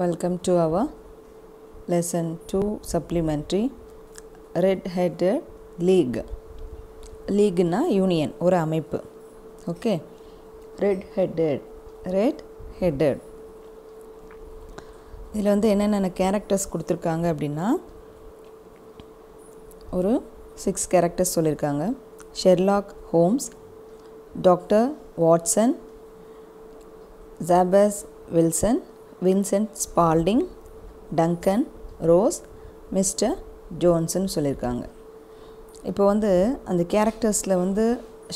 welcome to our lesson two supplementary red Headed league லீக்னா union ஒரு அமைப்பு okay red headed red headed இதில் வந்து என்னென்ன கேரக்டர்ஸ் கொடுத்துருக்காங்க அப்படின்னா ஒரு சிக்ஸ் கேரக்டர்ஸ் சொல்லியிருக்காங்க Sherlock Holmes doctor Watson Jabez Wilson Vincent Spaulding Duncan Ross mister ஜோன்ஸ்னு சொல்லியிருக்காங்க இப்போ வந்து அந்த கேரக்டர்ஸில் வந்து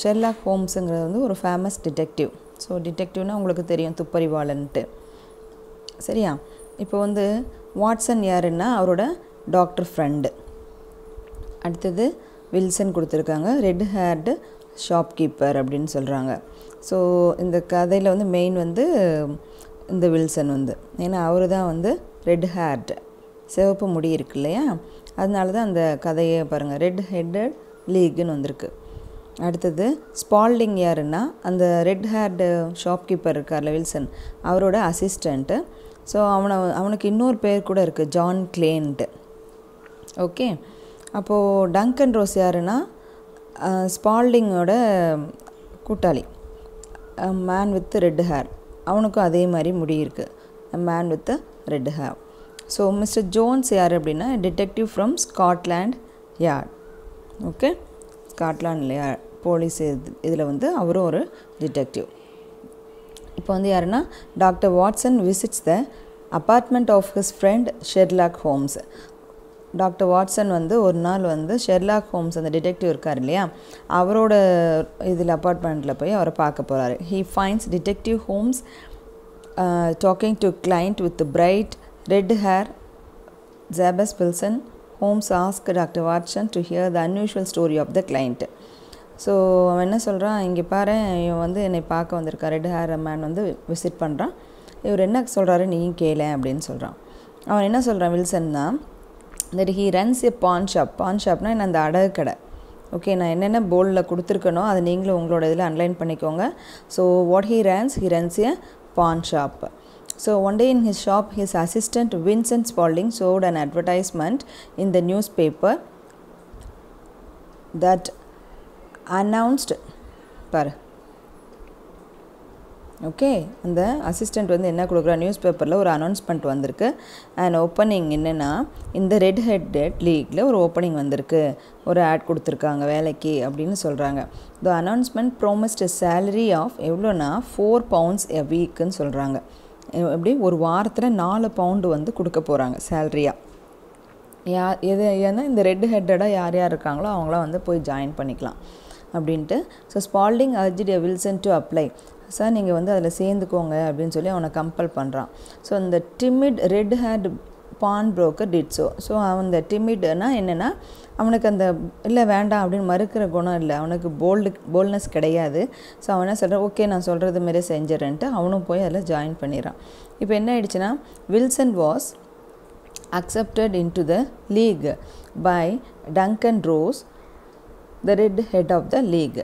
ஷெர்லாக் ஹோம்ஸுங்கிறது வந்து ஒரு ஃபேமஸ் டிடெக்டிவ் ஸோ டிடெக்டிவ்னால் உங்களுக்கு தெரியும் துப்பறிவாளன்ட்டு சரியா இப்போ வந்து வாட்சன் யாருன்னா அவரோட டாக்டர் ஃப்ரெண்டு அடுத்தது வில்சன் கொடுத்துருக்காங்க ரெட் ஹேர்டு ஷாப்கீப்பர் அப்படின்னு சொல்கிறாங்க ஸோ இந்த கதையில் வந்து மெயின் வந்து இந்த வில்சன் வந்து ஏன்னா அவர் தான் வந்து ரெட் ஹேர்ட் சிவப்பு முடி இருக்கு இல்லையா அதனால தான் அந்த கதையை பாருங்கள் ரெட் ஹெட்டட் லீக்னு வந்திருக்கு அடுத்தது ஸ்பால்டிங் யாருன்னா அந்த ரெட் ஹேர்டு ஷாப்கீப்பர் இருக்கார்ல வில்சன் அவரோட அசிஸ்டண்ட்டு ஸோ அவனை அவனுக்கு இன்னொரு பேர் கூட இருக்குது ஜான் கிளேன்ட்டு ஓகே அப்போது டங்கன் ரோஸ் யாருன்னா ஸ்பால்டிங்கோட கூட்டாளி மேன் வித் ரெட் ஹேர் அவனுக்கும் அதே மாதிரி முடி இருக்குது man with red hair so mister Jones யார் அப்படின்னா detective from Scotland Yard okay ஸ்காட்லாண்டில் யார் போலீஸ் இதில் வந்து அவரும் ஒரு டிடெக்டிவ் இப்போ வந்து யாருன்னா doctor Watson visits the apartment of his friend Sherlock Holmes doctor Watson வந்து ஒரு நாள் வந்து ஷெர்லாக் ஹோம்ஸ் அந்த டிடெக்டிவ் இருக்கார் இல்லையா அவரோட இதில் அப்பார்ட்மெண்ட்டில் போய் அவரை பார்க்க போகிறாரு he finds detective Holmes talking to client with bright red hair Jabez Wilson Holmes ask doctor Watson to hear the unusual story of the client so அவன் என்ன சொல்கிறான் இங்கே பாரு இவன் வந்து என்னை பார்க்க வந்திருக்கா ரெட் ஹேர் மேன் வந்து விசிட் பண்ணுறான் இவர் என்ன சொல்கிறாரு நீயும் கேள அப்படின்னு சொல்கிறான் அவன் என்ன சொல்கிறான் வில்சன் தான் that he runs a pawn shop pawn ஷாப்னா என்ன அந்த அடகு கடை ஓகே நான் என்னென்ன போர்டில் கொடுத்துருக்கனோ அதை நீங்களும் உங்களோட இதில் அன்லைன் பண்ணிக்கோங்க so what he runs he runs a pawn shop so one day in his shop his assistant Vincent Spaulding showed an advertisement in the news paper that announced பாரு ஓகே அந்த அசிஸ்டண்ட் வந்து என்ன கொடுக்குறா நியூஸ் பேப்பரில் ஒரு announcement வந்திருக்கு and opening என்னென்னா இந்த ரெட் ஹெட் லீக்கில் ஒரு ஓப்பனிங் வந்திருக்கு ஒரு ஆட் கொடுத்துருக்காங்க வேலைக்கு அப்படின்னு சொல்கிறாங்க the announcement promised salary of எவ்வளோனா ஃபோர் பவுண்ட்ஸ் எ வீக்குன்னு சொல்கிறாங்க எப்படி ஒரு வாரத்தில் நாலு பவுண்டு வந்து கொடுக்க போகிறாங்க சேலரியாக யா எது ஏன்னா இந்த ரெட் ஹெட்டடாக யார் யார் இருக்காங்களோ அவங்களாம் வந்து போய் ஜாயின் பண்ணிக்கலாம் அப்படின்ட்டு so Spaulding urged a Wilson to apply sir நீங்கள் வந்து அதில் சேர்ந்துக்கோங்க அப்படின்னு சொல்லி அவனை கம்பல் பண்ணுறான் ஸோ அந்த timid red haired pawn broker did so so அந்த டிமிட்னா என்னென்னா அவனுக்கு அந்த இல்லை வேண்டாம் அப்படின்னு மறுக்கிற குணம் இல்லை அவனுக்கு போல்டு போல்ட்னஸ் கிடையாது ஸோ அவன் என்ன சொல்கிறான் ஓகே நான் சொல்கிறது மாரி செஞ்சிடறேன்ட்டு அவனும் போய் அதில் ஜாயின் பண்ணிடுறான் இப்போ என்ன ஆயிடுச்சுன்னா Wilson was accepted in to the league by Duncan Ross the red head of the league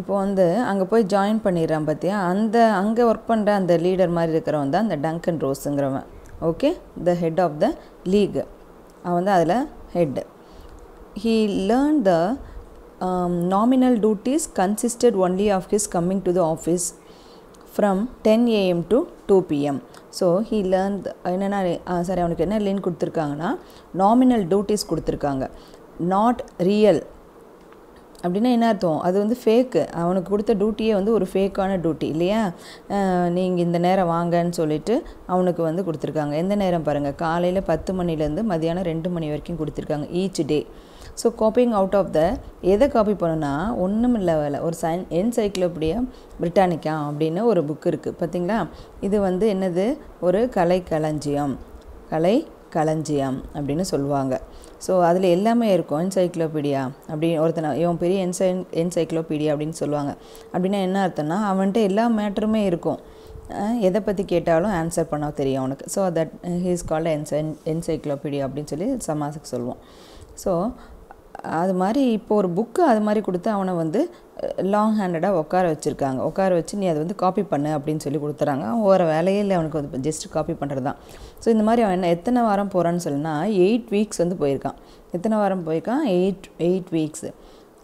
இப்போ வந்து அங்கே போய் ஜாயின் பண்ணிடுறான் பார்த்தியா அந்த அங்கே ஒர்க் பண்ணுற அந்த லீடர் மாதிரி இருக்கிறவன் தான் அந்த டங்கன் ரோஸுங்கிறவன் okay the head of the league அவன் தான் அதில் head he learn the nominal duties consisted only of his coming to the office from ten AM to two PM so he learn என்னென்னா சாரி அவனுக்கு என்ன லிங்க் கொடுத்துருக்காங்கன்னா nominal duties கொடுத்துருக்காங்க not real அப்படின்னா என்ன அர்த்தம் அது வந்து ஃபேக்கு அவனுக்கு கொடுத்த டியூட்டியே வந்து ஒரு ஃபேக்கான டியூட்டி இல்லையா நீங்கள் இந்த நேரம் வாங்கன்னு சொல்லிட்டு அவனுக்கு வந்து கொடுத்துருக்காங்க எந்த நேரம் பாருங்கள் காலையில் பத்து மணிலேருந்து மதியானம் ரெண்டு மணி வரைக்கும் கொடுத்துருக்காங்க each day so copying out of the எதை காப்பி பண்ணுன்னா ஒன்றும் இல்லை வேலை ஒரு சைன் என்சைக்ளோபீடியா பிரிட்டானிக்கா அப்படின்னு ஒரு புக் இருக்குது பார்த்திங்களா இது வந்து என்னது ஒரு கலை களஞ்சியம் கலை களஞ்சியம் அப்படின்னு சொல்லுவாங்க ஸோ அதில் எல்லாமே இருக்கும் என்சைக்ளோபீடியா அப்படின்னு ஒருத்தனை இவன் பெரிய என்சை என்சைக்ளோபீடியா அப்படின்னு சொல்லுவாங்க அப்படின்னா என்ன அர்த்தம்னா அவன்கிட்ட எல்லா மேட்டருமே இருக்கும் எதை பற்றி கேட்டாலும் ஆன்சர் பண்ண தெரியும் அவனுக்கு ஸோ தட் ஹீஸ் கால்ட் என்சை என்சைக்ளோபீடியா அப்படின்னு சொல்லி சமாசுக்கு சொல்லுவோம் ஸோ அது மாதிரி இப்போ ஒரு புக்கு அது மாதிரி கொடுத்து அவனை வந்து லாங் ஹேண்டடாக உட்கார வச்சுருக்காங்க உட்கார வச்சு நீ அதை வந்து காப்பி பண்ணு அப்படின்னு சொல்லி கொடுத்துறாங்க ஒவ்வொரு வேலையே இல்லை அவனுக்கு வந்து ஜஸ்ட் காப்பி பண்ணுறது தான் ஸோ இந்த மாதிரி அவன் என்ன எத்தனை வாரம் போகிறான்னு சொல்லினா எயிட் வீக்ஸ் வந்து போயிருக்கான் எத்தனை வாரம் போயிருக்கான் eight eight weeks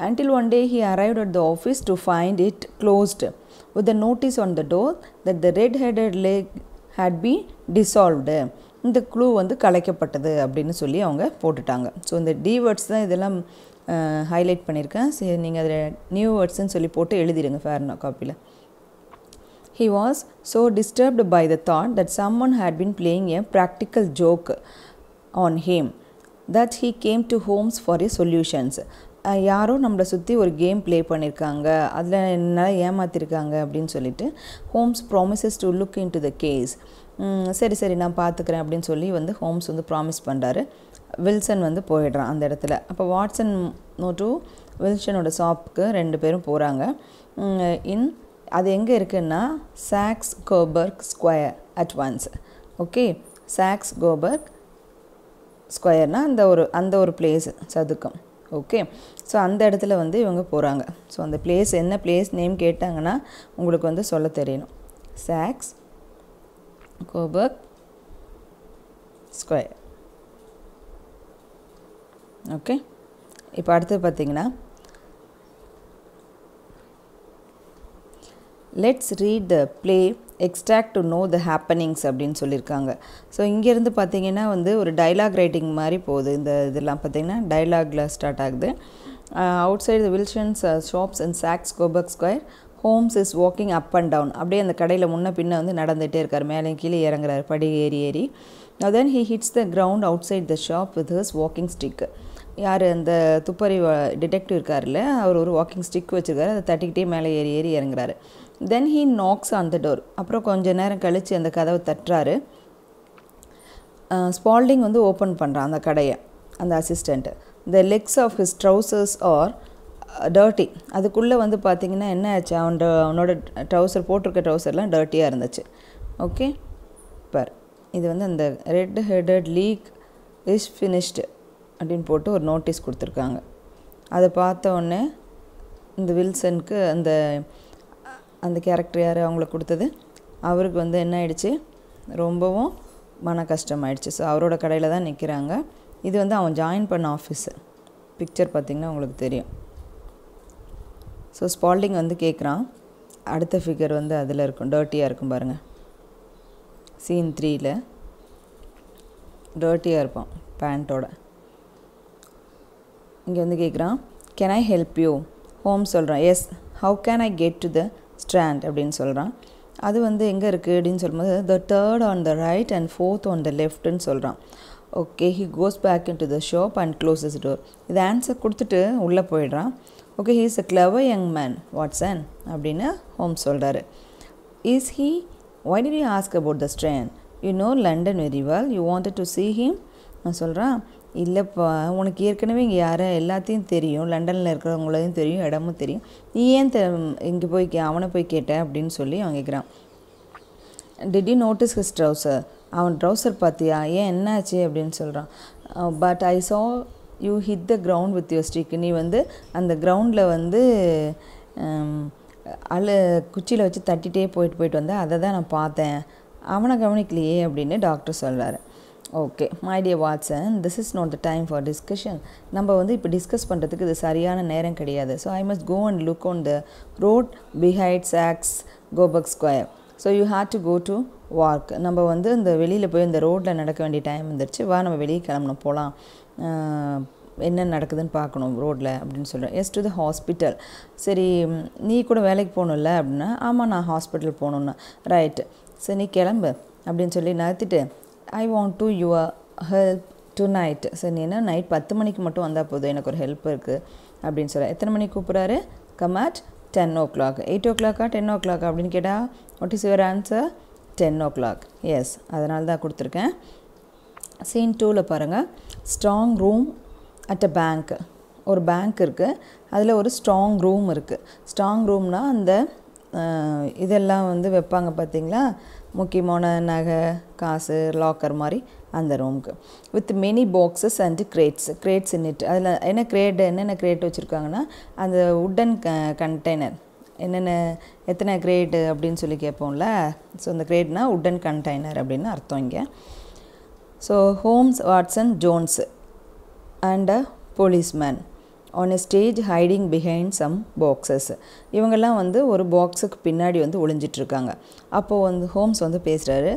until one day he arrived at the office to find it closed with the notice on the door that the red headed league had be dissolved இந்த clue வந்து கலைக்கப்பட்டது அப்படின்னு சொல்லி அவங்க போட்டுட்டாங்க ஸோ இந்த D words தான் இதெல்லாம் ஹைலைட் பண்ணியிருக்கேன் சரி நீங்கள் அதில் நியூ வேர்ட்ஸ்ன்னு சொல்லி போட்டு எழுதிடுங்க ஃபேர்னா காப்பியில் he was so disturbed by the thought that some one had been playing a practical joke on him that he came to Holmes for a solutions யாரோ நம்மளை சுற்றி ஒரு கேம் ப்ளே பண்ணியிருக்காங்க அதில் என்னால் ஏமாத்திருக்காங்க அப்படின்னு சொல்லிட்டு Holmes promises to look in to the case சரி சரி நான் பார்த்துக்கிறேன் அப்படின்னு சொல்லி வந்து ஹோம்ஸ் வந்து ப்ராமிஸ் பண்ணுறாரு வில்சன் வந்து போயிடுறான் அந்த இடத்துல அப்போ வாட்சன் டூ வில்சனோட ஷாப்புக்கு ரெண்டு பேரும் போகிறாங்க இன் அது எங்கே இருக்குன்னா Saxe Coburg Square advance okay Saxe Coburg ஸ்கொயர்னால் அந்த ஒரு அந்த ஒரு பிளேஸ் சதுக்கம் ஓகே ஸோ அந்த இடத்துல வந்து இவங்க போகிறாங்க ஸோ அந்த பிளேஸ் என்ன பிளேஸ் நேம் கேட்டாங்கன்னா உங்களுக்கு வந்து சொல்ல தெரியணும் சாக்ஸ் Coburg ஸ்கொயர் ஓகே இப்போ அடுத்து பார்த்தீங்கன்னா let's read the play extract to know the happenings அப்படின்னு சொல்லியிருக்காங்க ஸோ இங்கேருந்து பார்த்தீங்கன்னா வந்து ஒரு டைலாக் ரைட்டிங் மாதிரி போகுது இந்த இதெல்லாம் பார்த்தீங்கன்னா டைலாகில் ஸ்டார்ட் ஆகுது outside the Wilson's shops and Saxe Coburg Square Holmes is walking up and down அப்படியே அந்த கடையில் முன்ன பின்ன வந்து நடந்துகிட்டே இருக்கார் மேலே கீழே இறங்குறாரு படி ஏறி ஏறி then he hits the ground outside the shop with his walking stick யார் அந்த துப்பறி டிடெக்டிவ் இருக்கார்ல அவர் ஒரு வாக்கிங் ஸ்டிக் வச்சுருக்காரு அதை தட்டிக்கிட்டே மேலே ஏறி ஏறி இறங்குறாரு then he knocks on the door அப்புறம் கொஞ்சம் நேரம் கழித்து அந்த கதவை தட்டுறாரு ஸ்பால்டிங் வந்து ஓப்பன் பண்ணுறான் அந்த கடையை அந்த assistant the legs of his trousers are dirty அதுக்குள்ளே வந்து பார்த்திங்கன்னா என்ன ஆச்சு அவனோட அவனோட ட்ரௌசர் போட்டிருக்க ட்ரௌசர்லாம் டர்ட்டியாக இருந்துச்சு ஓகே பர் இது வந்து அந்த red headed league is finished அப்படின்னு போட்டு ஒரு நோட்டீஸ் கொடுத்துருக்காங்க அதை பார்த்தோடனே இந்த வில்சனுக்கு அந்த அந்த கேரக்டர் யார் அவங்களுக்கு கொடுத்தது அவருக்கு வந்து என்ன ஆயிடுச்சு ரொம்பவும் மன கஷ்டமாயிடுச்சு ஸோ அவரோட கடையில் தான் நிற்கிறாங்க இது வந்து அவன் ஜாயின் பண்ண ஆஃபீஸு பிக்சர் பார்த்திங்கன்னா உங்களுக்கு தெரியும் ஸோ ஸ்பால்டிங் வந்து கேட்குறான் அடுத்த ஃபிகர் வந்து அதில் இருக்கும் டர்ட்டியாக இருக்கும் பாருங்கள் சீன் த்ரீயில் டர்ட்டியாக இருப்பான் பேண்ட்டோட இங்கே வந்து கேட்குறான் கேன் ஐ ஹெல்ப் யூ ஹோம் சொல்கிறான் yes how can I get to the Strand அப்படின்னு சொல்கிறான் அது வந்து எங்கே இருக்குது அப்படின்னு சொல்லும்போது the third on the right and fourth on the லெஃப்ட்னு சொல்கிறான் okay he goes back in to the shop and closes door இது ஆன்சர் கொடுத்துட்டு உள்ளே போயிடுறான் okay he is a clever young man Watson அப்படின்னு ஹோம் சொல்கிறாரு is he why did you ask about the Strand you know London very well you wanted to see him நான் சொல்கிறேன் இல்லைப்பா உனக்கு ஏற்கனவே இங்கே யாரும் எல்லாத்தையும் தெரியும் லண்டனில் இருக்கிறவங்களையும் தெரியும் இடமும் தெரியும் நீ ஏன் தெ இங்கே போய் கே அவனை போய் கேட்டேன் அப்படின்னு சொல்லி அவன் கேட்குறான் did you notice his trouser அவன் ட்ரௌசர் பார்த்தியா ஏன் என்னாச்சு அப்படின்னு சொல்கிறான் but uh, I saw you hit the ground with your stick நீ வந்து அந்த கிரவுண்டில் வந்து um, அழு குச்சியில் வச்சு தட்டிகிட்டே போயிட்டு போயிட்டு வந்தேன் அதை தான் நான் பார்த்தேன் அவனை கவனிக்கலையே அப்படின்னு டாக்டர் சொல்கிறார் okay my dear Watson this is not the time for discussion நம்ம வந்து இப்போ டிஸ்கஸ் பண்ணுறதுக்கு இது சரியான நேரம் கிடையாது so I must go and look on the road behind Saxe Coburg Square so you had to go to work நம்ம வந்து இந்த வெளியில் போய் இந்த ரோட்டில் நடக்க வேண்டிய டைம் வந்துருச்சு வா நம்ம வெளியே கிளம்பணும் போகலாம் என்ன நடக்குதுன்னு பார்க்கணும் ரோட்டில் அப்படின்னு சொல்கிறேன் எஸ் டு த ஹாஸ்பிட்டல் சரி நீ கூட வேலைக்கு போகணும்ல அப்படின்னா ஆமாம் நான் ஹாஸ்பிட்டல் போகணுன்னா ரைட்டு சரி நீ கிளம்பு அப்படின்னு சொல்லி நடத்திட்டு I want to your help tonight சரி நீ என்ன நைட் பத்து மணிக்கு மட்டும் வந்தால் போதும் எனக்கு ஒரு ஹெல்ப் இருக்குது அப்படின்னு சொல்கிறேன் எத்தனை மணிக்கு கூப்பிட்றாரு come at ten o'clock eight ஓ கிளாக்கா டென் ஓ கிளாக் அப்படின்னு கேட்டால் what is your answer ten o'clock yes அதனால தான் கொடுத்துருக்கேன் சீன் டூவில் பாருங்கள் strong room at a bank ஒரு பேங்க் இருக்குது அதில் ஒரு ஸ்ட்ராங் ரூம் இருக்குது ஸ்ட்ராங் ரூம்னால் அந்த இதெல்லாம் வந்து வைப்பாங்க பார்த்தீங்களா முக்கியமான நகை காசு லாக்கர் மாதிரி அந்த ரூமுக்கு with many boxes and crates crates in it அதில் என்ன கிரேட் என்னென்ன கிரேட் வச்சுருக்காங்கன்னா அந்த உட்டன் க கண்டெய்னர் என்னென்ன எத்தனை கிரேடு அப்படின்னு சொல்லி கேட்போம்ல ஸோ அந்த கிரேட்னா உட்டன் கண்டெய்னர் அப்படின்னு அர்த்தம் இங்கே so Holmes Watson Jones and a policeman on a stage hiding behind some boxes இவங்கெல்லாம் வந்து ஒரு பாக்ஸுக்கு பின்னாடி வந்து ஒளிஞ்சிட்ருக்காங்க அப்போது வந்து ஹோம்ஸ் வந்து பேசுகிறாரு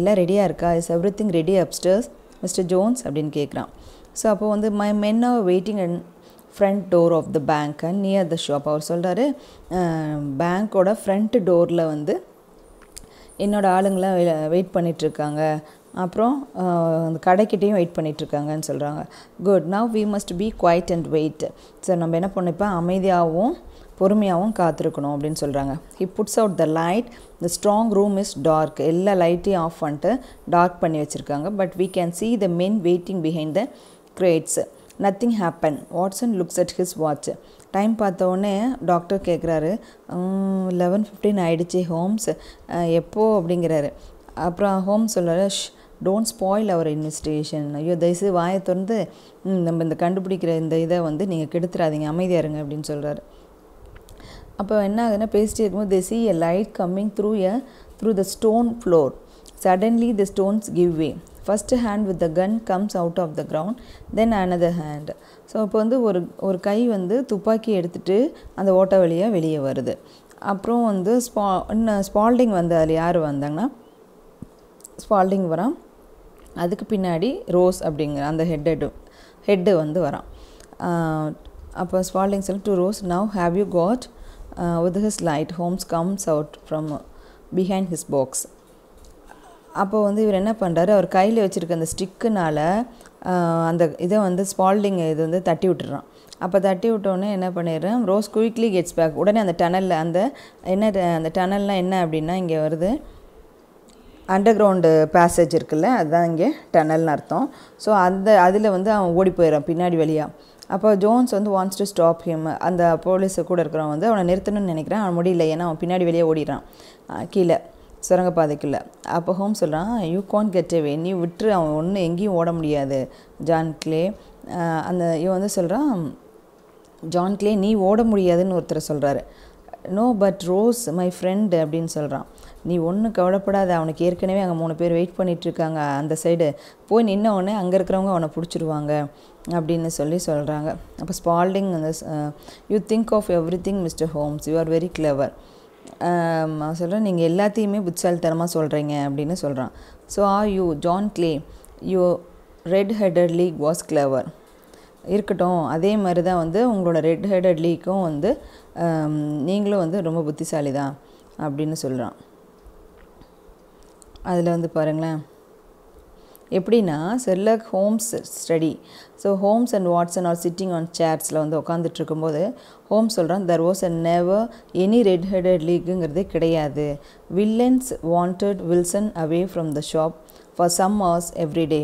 எல்லாம் ரெடியாக இருக்கா is everything ready upstairs mister Jones அப்படின்னு கேட்குறான் ஸோ அப்போது வந்து my men are waiting and front door of the bank and near the shop அவர் சொல்கிறாரு பேங்க்கோட ஃப்ரண்ட் டோரில் வந்து என்னோடய ஆளுங்களாம் வெயிட் பண்ணிகிட்ருக்காங்க அப்புறம் அந்த கடைக்கிட்டேயும் வெயிட் பண்ணிகிட்ருக்காங்கன்னு சொல்கிறாங்க good now we must be quiet and wait sir நம்ம என்ன பண்ணிப்போம் இப்போ அமைதியாகவும் பொறுமையாகவும் காத்திருக்கணும் அப்படின்னு சொல்கிறாங்க he puts out the light the strong room is dark எல்லா லைட்டையும் ஆஃப் பண்ணிட்டு டார்க் பண்ணி வச்சுருக்காங்க but we can see the men waiting behind the crates nothing happen Watson looks at his watch time பார்த்தோடனே டாக்டர் கேட்குறாரு eleven fifteen ஆகிடுச்சி Holmes எப்போது அப்படிங்கிறாரு அப்புறம் ஹோம்ஸ் சொல்கிறாரு டோன்ட் ஸ்பாயில் அவர் இன்வெஸ்டிகேஷன் ஐயோ தயவுசு வாயை திறந்து நம்ம இந்த கண்டுபிடிக்கிற இந்த இதை வந்து நீங்கள் கெடுத்துறாதீங்க அமைதியாக இருங்க அப்படின்னு சொல்கிறார் அப்போ என்ன ஆகுதுன்னா பேசிட்டு இருக்கும்போது the see a light coming through a through the stone floor suddenly the stones give way first hand with the gun comes out of the ground then another hand so இப்போ வந்து ஒரு ஒரு கை வந்து துப்பாக்கி எடுத்துகிட்டு அந்த ஓட்ட வழியாக வெளியே வருது அப்புறம் வந்து ஸ்பா இன்னும் ஸ்பால்டிங் வந்து அதில் யார் வந்தாங்கன்னா ஸ்பால்டிங் வரான் அதுக்கு பின்னாடி ரோஸ் அப்படிங்கிற அந்த ஹெட்டடு ஹெட்டு வந்து வரான் அப்போ Spaulding says to Ross now have you got with his light Holmes comes out from behind his box அப்போ வந்து இவர் என்ன பண்ணுறாரு அவர் கையில் வச்சுருக்க அந்த ஸ்டிக்குனால் அந்த இதை வந்து ஸ்பால்டிங் இது வந்து தட்டி விட்டுறான் அப்போ தட்டி விட்டோன்னே என்ன பண்ணிடுறேன் ரோஸ் குயிக்லி கெட்ஸ் பேக் உடனே அந்த டனலில் அந்த என்ன அந்த டனல்லாம் என்ன அப்படின்னா இங்கே வருது அண்டர் கிரவுண்டு பேசேஜ் இருக்குல்ல அதுதான் இங்கே டனல்னு அர்த்தம் ஸோ அந்த அதில் வந்து அவன் ஓடி போயிடறான் பின்னாடி வழியாக அப்போ ஜோன்ஸ் வந்து வான்ஸ் டு ஸ்டாப் ஹிம் அந்த போலீஸு கூட இருக்கிறவன் வந்து அவனை நிறுத்தணும்னு நினைக்கிறான் அவன் முடியல ஏன்னா அவன் பின்னாடி வெளியே ஓடிடுறான் கீழே பாதைக்குள்ள அப்போ ஹோம் சொல்கிறான் யூ கான் கெட் வே நீ விட்டுரு அவன் ஒன்று எங்கேயும் ஓட முடியாது ஜான் கிளே அந்த இவன் வந்து சொல்கிறான் ஜான் கிளே நீ ஓட முடியாதுன்னு ஒருத்தர் சொல்கிறாரு no but Ross my friend அப்படின்னு சொல்கிறான் நீ ஒன்றும் கவலைப்படாத அவனுக்கு ஏற்கனவே அங்கே மூணு பேர் வெயிட் பண்ணிகிட்ருக்காங்க அந்த சைடு போய் நின்ன உடனே அங்கே இருக்கிறவங்க அவனை பிடிச்சிருவாங்க அப்படின்னு சொல்லி சொல்கிறாங்க அப்போ ஸ்பால்டிங் அந்த you think of everything mister Holmes you are very clever சொல்கிறேன் நீங்கள் எல்லாத்தையுமே புத்தாலித்தனமாக சொல்கிறீங்க அப்படின்னு சொல்கிறான் so ah you John Clay you red headed league was clever இருக்கட்டும் அதே மாதிரி தான் வந்து உங்களோட ரெட் ஹெடட் லீக்கும் வந்து நீங்களும் வந்து ரொம்ப புத்திசாலி தான் அப்படின்னு சொல்கிறான் அதில் வந்து பாருங்களேன் எப்படின்னா Sherlock Holmes study so Holmes and Watson are sitting on சேர்ஸில் வந்து உட்காந்துட்டு இருக்கும்போது ஹோம் சொல்கிறான் there was a never any red headed லீக்குங்கிறதே கிடையாது villains wanted Wilson away from the shop for some hours everyday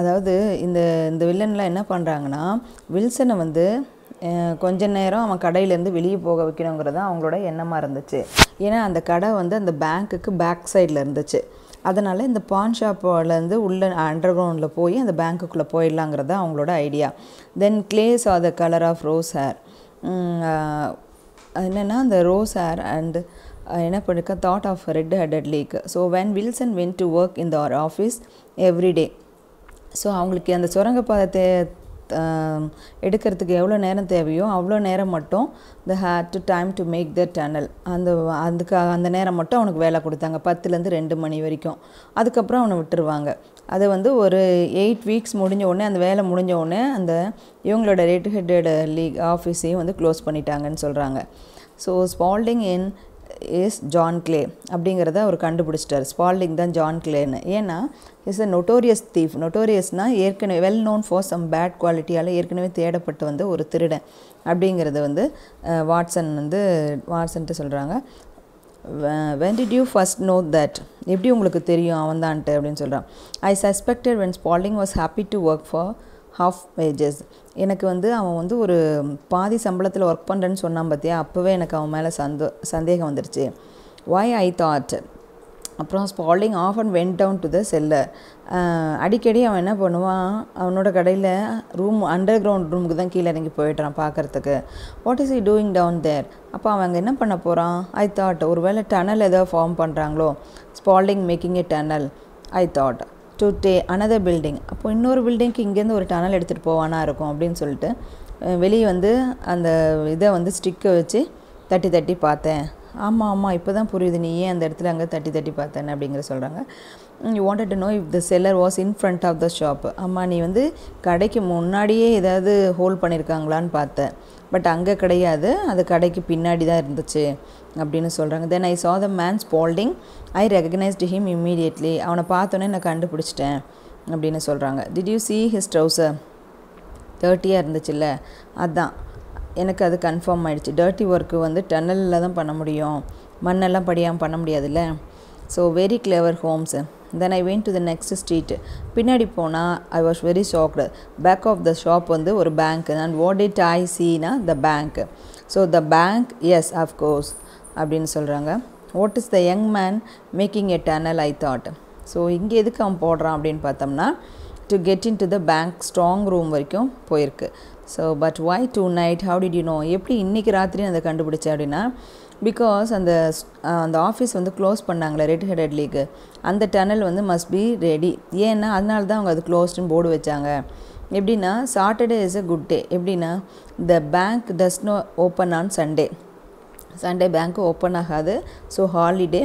அதாவது இந்த இந்த வில்லன்லாம் என்ன பண்ணுறாங்கன்னா வில்சனை வந்து கொஞ்ச நேரம் அவன் கடையிலேருந்து வெளியே போக வைக்கணுங்கிறது அவங்களோட எண்ணமாக இருந்துச்சு ஏன்னா அந்த கடை வந்து அந்த பேங்க்குக்கு பேக் சைடில் இருந்துச்சு அதனால் இந்த பான் ஷாப்பிலேருந்து உள்ள அண்டர் கிரவுண்டில் போய் அந்த பேங்க்குக்குள்ளே போயிடலாங்கிறது அவங்களோட idea then Clay's are the colour of Ross hair என்னென்னா அந்த ரோஸ் ஹேர் அண்டு என்ன பண்ணிருக்க thought of red head league so when Wilson went to work in the are office everyday so அவங்களுக்கு அந்த சுரங்கப்பாதை எடுக்கிறதுக்கு எவ்வளோ நேரம் தேவையோ அவ்வளோ நேரம் மட்டும் the had to time to make the tunnel அந்த அதுக்காக அந்த நேரம் மட்டும் அவனுக்கு வேலை கொடுத்தாங்க பத்துலேருந்து ரெண்டு மணி வரைக்கும் அதுக்கப்புறம் அவனை விட்டுருவாங்க அது வந்து ஒரு எயிட் வீக்ஸ் முடிஞ்ச உடனே அந்த வேலை முடிஞ்ச உடனே அந்த இவங்களோட ரெட் ஹெட்டட் லீக் ஆஃபீஸையும் வந்து க்ளோஸ் பண்ணிட்டாங்கன்னு சொல்கிறாங்க so Spaulding in is John Clay அப்படிங்கிறத அவர் கண்டுபிடிச்சிட்டார் ஸ்பால்டிங் தான் ஜான் கிளேன்னு ஏன்னா இஸ் அ நொட்டோரியஸ் தீஃப் நொட்டோரியஸ்னால் ஏற்கனவே well known for some bad குவாலிட்டியால் ஏற்கனவே தேடப்பட்டு வந்து ஒரு திருடன் அப்படிங்கிறது வந்து வாட்சன் வந்து வாட்சன்ட்டு சொல்கிறாங்க when did you first know that எப்படி உங்களுக்கு தெரியும் அவன் தான்ட்டு அப்படின்னு சொல்கிறான் I suspected when Spaulding was happy to work for half wages எனக்கு வந்து அவன் வந்து ஒரு பாதி சம்பளத்தில் ஒர்க் பண்ணுறேன்னு சொன்னான் பார்த்தியா அப்போவே எனக்கு அவன் மேலே சந்தோ சந்தேகம் வந்துடுச்சு வாய் ஐ தாட் அப்புறம் Spaulding off and went down to the cellar அடிக்கடி அவன் என்ன பண்ணுவான் அவனோட கடையில் ரூம் அண்டர் கிரவுண்ட் ரூமுக்கு தான் கீழே இறங்கி போயிடுறான் பார்க்குறதுக்கு what is he doing down there அப்போ அவங்க என்ன பண்ண போகிறான் ஐ தாட் ஒரு வேளை டனல் ஏதோ ஃபார்ம் பண்ணுறாங்களோ Spaulding making a tunnel I thought today another building அப்போது இன்னொரு பில்டிங்க்கு இங்கேருந்து ஒரு டனல் எடுத்துகிட்டு போவானா இருக்கும் அப்படின்னு சொல்லிட்டு வெளியே வந்து அந்த இதை வந்து ஸ்டிக்கை வச்சு தட்டி தட்டி பார்த்தேன் ஆமாம் ஆமாம் இப்போ தான் புரியுது நீ ஏன் அந்த இடத்துல அங்கே தட்டி தட்டி பார்த்தேன்னு அப்படிங்கிற சொல்கிறாங்க you wanted to know if the seller was in front of the shop ஆமாம் நீ வந்து கடைக்கு முன்னாடியே ஏதாவது ஹோல்ட் பண்ணியிருக்காங்களான்னு பார்த்தேன் பட் அங்கே கிடையாது அது கடைக்கு பின்னாடி தான் இருந்துச்சு அப்படின்னு சொல்கிறாங்க then I saw the man's Spaulding I recognised him immediately அவனை பார்த்தோன்னே நான் கண்டுபிடிச்சிட்டேன் அப்படின்னு சொல்கிறாங்க did you see his trouser தேர்ட்டியாக இருந்துச்சுல்ல அதுதான் எனக்கு அது கன்ஃபார்ம் ஆகிடுச்சு டர்ட்டி ஒர்க்கு வந்து டன்னலில் தான் பண்ண முடியும் மண்ணெல்லாம் படியாமல் பண்ண முடியாதுல்ல so very clever Holmes then I went to the next street பின்னாடி போனால் I was very shocked back of the shop வந்து ஒரு bank and what it I seen the bank so the bank yes of course அப்படின்னு சொல்கிறாங்க what is the young man making a tunnel I thought so இங்கே எதுக்கு அவன் போடுறான் அப்படின்னு பார்த்தோம்னா to get in to the bank strong room வரைக்கும் போயிருக்கு so but why tonight how did you know எப்படி இன்றைக்கி ராத்திரி அதை கண்டுபிடிச்சேன் அப்படின்னா பிகாஸ் அந்த அந்த ஆஃபீஸ் வந்து க்ளோஸ் பண்ணாங்களே ரெட் ஹெடட் லீக்கு அந்த டனல் வந்து மஸ்ட் பி ரெடி ஏன்னா அதனால தான் அவங்க அது க்ளோஸ்டுன்னு போர்டு வச்சாங்க எப்படின்னா Saturday is a good day எப்படின்னா the bank does no open on Sunday Sunday bank open ஆகாது ஸோ ஹாலிடே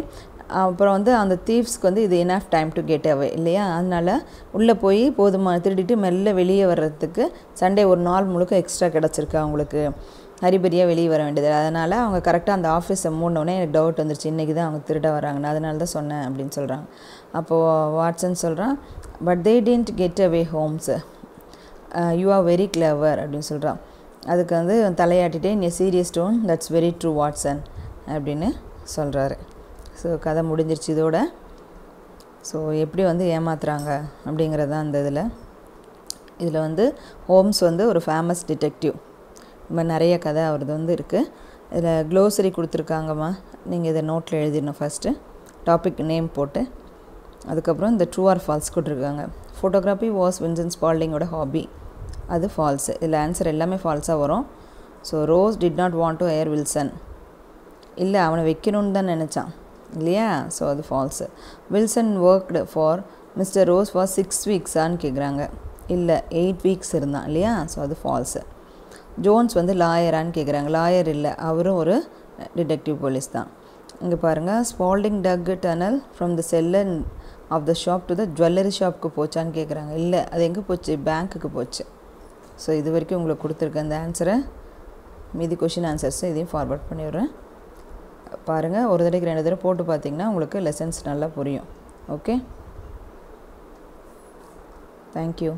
அப்புறம் வந்து அந்த தீவ்ஸ்க்கு வந்து இது enough time to get away இல்லையா அதனால் உள்ளே போய் போதுமான திருடிட்டு மெல்ல வெளியே வர்றதுக்கு சண்டே ஒரு நாள் முழுக்க எக்ஸ்ட்ரா கிடச்சிருக்கு அவங்களுக்கு ஹரிபரியாக வெளியே வர வேண்டியது அதனால் அவங்க கரெக்டாக அந்த ஆஃபீஸை மூடினோடனே எனக்கு டவுட் வந்துருச்சு இன்றைக்கி தான் அவங்க திருட வராங்கன்னு அதனால தான் சொன்னேன் அப்படின்னு சொல்கிறாங்க அப்போது வாட்ஸன் சொல்கிறான் but they didn't get away Holmes you are very clever அப்படின்னு சொல்கிறான் அதுக்கு வந்து இன் நீ serious tone that's very true Watson அப்படின்னு சொல்கிறாரு ஸோ கதை முடிஞ்சிருச்சு இதோட ஸோ எப்படி வந்து ஏமாத்துறாங்க அப்படிங்கிறது தான் அந்த இதில் இதில் வந்து ஹோம்ஸ் வந்து ஒரு ஃபேமஸ் டிடெக்டிவ் நிறைய கதை அவரது வந்து இருக்குது இதில் க்ளோசரி கொடுத்துருக்காங்கம்மா நீங்கள் இதை நோட்டில் எழுதிடணும் ஃபஸ்ட்டு டாபிக் நேம் போட்டு அதுக்கப்புறம் இந்த ட்ரூ ஆர் ஃபால்ஸ் கொடுத்துருக்காங்க ஃபோட்டோகிராஃபி வாஸ் விஞ்சன்ஸ் பால்டிங்கோட ஹாபி அது ஃபால்ஸு இதில் ஆன்சர் எல்லாமே ஃபால்ஸாக வரும் so Ross did not want to hire Wilson இல்லை அவனை வைக்கணும்னு தான் நினச்சான் இல்லையா ஸோ அது false Wilson worked for Mr Ross for six வீக்ஸான்னு கேட்குறாங்க இல்லை எயிட் வீக்ஸ் இருந்தான் இல்லையா ஸோ அது ஃபால்ஸு ஜோன்ஸ் வந்து லாயரான்னு கேட்குறாங்க லாயர் இல்லை அவரும் ஒரு டிடெக்டிவ் போலீஸ் தான் இங்கே பாருங்கள் Spaulding dug tunnel from the cellar of the shop to the jewellery ஷாப்புக்கு போச்சான்னு கேட்குறாங்க இல்லை அது எங்கே போச்சு பேங்க்குக்கு போச்சு ஸோ இது வரைக்கும் உங்களுக்கு கொடுத்துருக்க அந்த ஆன்சரை மீதி கொஷின் ஆன்சர்ஸை இதையும் ஃபார்வர்ட் பண்ணிவிடுறேன் பாருங்கள் ஒரு தடவைக்கு ரெண்டு தடவை போட்டு பார்த்தீங்கன்னா உங்களுக்கு லெசன்ஸ் நல்லா புரியும் ஓகே தேங்க்யூ